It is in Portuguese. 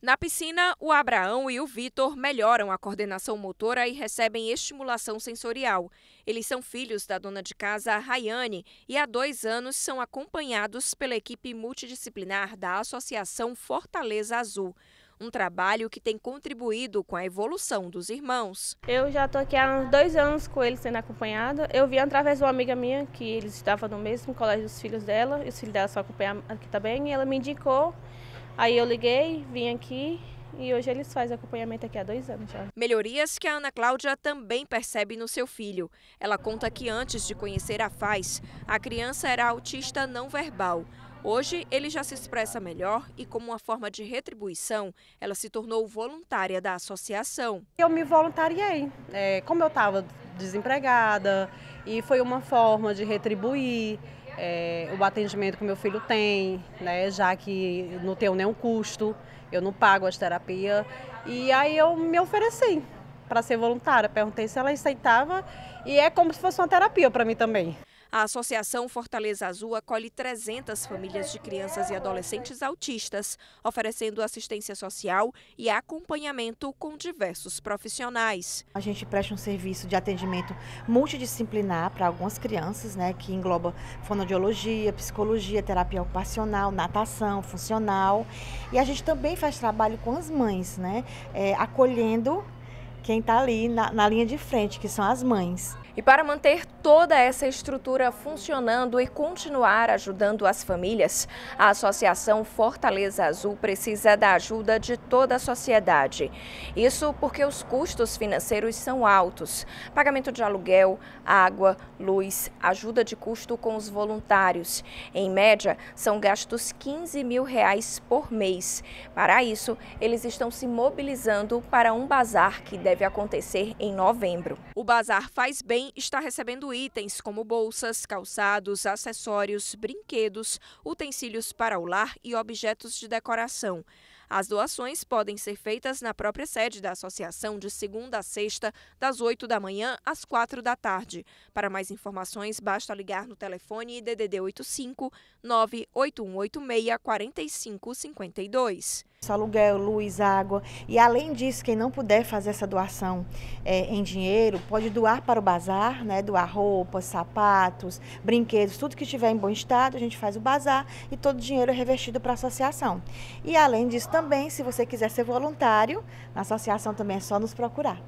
Na piscina, o Abraão e o Vitor melhoram a coordenação motora e recebem estimulação sensorial. Eles são filhos da dona de casa, Rayane, e há dois anos são acompanhados pela equipe multidisciplinar da Associação Fortaleza Azul. Um trabalho que tem contribuído com a evolução dos irmãos. Eu já estou aqui há uns dois anos com eles sendo acompanhada. Eu vi através de uma amiga minha que eles estavam no mesmo colégio dos filhos dela, e os filhos dela são acompanhados aqui também, e ela me indicou Aí eu liguei, vim aqui e hoje eles fazem acompanhamento aqui há dois anos já. Melhorias que a Ana Cláudia também percebe no seu filho. Ela conta que antes de conhecer a Faz, a criança era autista não verbal. Hoje, ele já se expressa melhor e, como uma forma de retribuição, ela se tornou voluntária da associação. Eu me voluntariei. É, como eu estava desempregada, e foi uma forma de retribuir é, o atendimento que meu filho tem, né, já que não tenho nenhum custo, eu não pago as terapias. E aí eu me ofereci para ser voluntária, perguntei se ela aceitava e é como se fosse uma terapia para mim também. A Associação Fortaleza Azul acolhe 300 famílias de crianças e adolescentes autistas, oferecendo assistência social e acompanhamento com diversos profissionais. A gente presta um serviço de atendimento multidisciplinar para algumas crianças, né, que engloba fonodiologia, psicologia, terapia ocupacional, natação, funcional. E a gente também faz trabalho com as mães, né, é, acolhendo quem está ali na, na linha de frente, que são as mães. E para manter toda essa estrutura funcionando e continuar ajudando as famílias, a Associação Fortaleza Azul precisa da ajuda de toda a sociedade. Isso porque os custos financeiros são altos. Pagamento de aluguel, água, luz, ajuda de custo com os voluntários. Em média, são gastos 15 mil reais por mês. Para isso, eles estão se mobilizando para um bazar que deve acontecer em novembro. Bazar Faz Bem está recebendo itens como bolsas, calçados, acessórios, brinquedos, utensílios para o lar e objetos de decoração. As doações podem ser feitas na própria sede da associação de segunda a sexta, das 8 da manhã às 4 da tarde. Para mais informações, basta ligar no telefone DDD 85 98186 4552 aluguel, luz, água. E além disso, quem não puder fazer essa doação é, em dinheiro, pode doar para o bazar, né? Doar roupas, sapatos, brinquedos, tudo que estiver em bom estado, a gente faz o bazar e todo o dinheiro é revertido para a associação. E além disso também, se você quiser ser voluntário, na associação também é só nos procurar.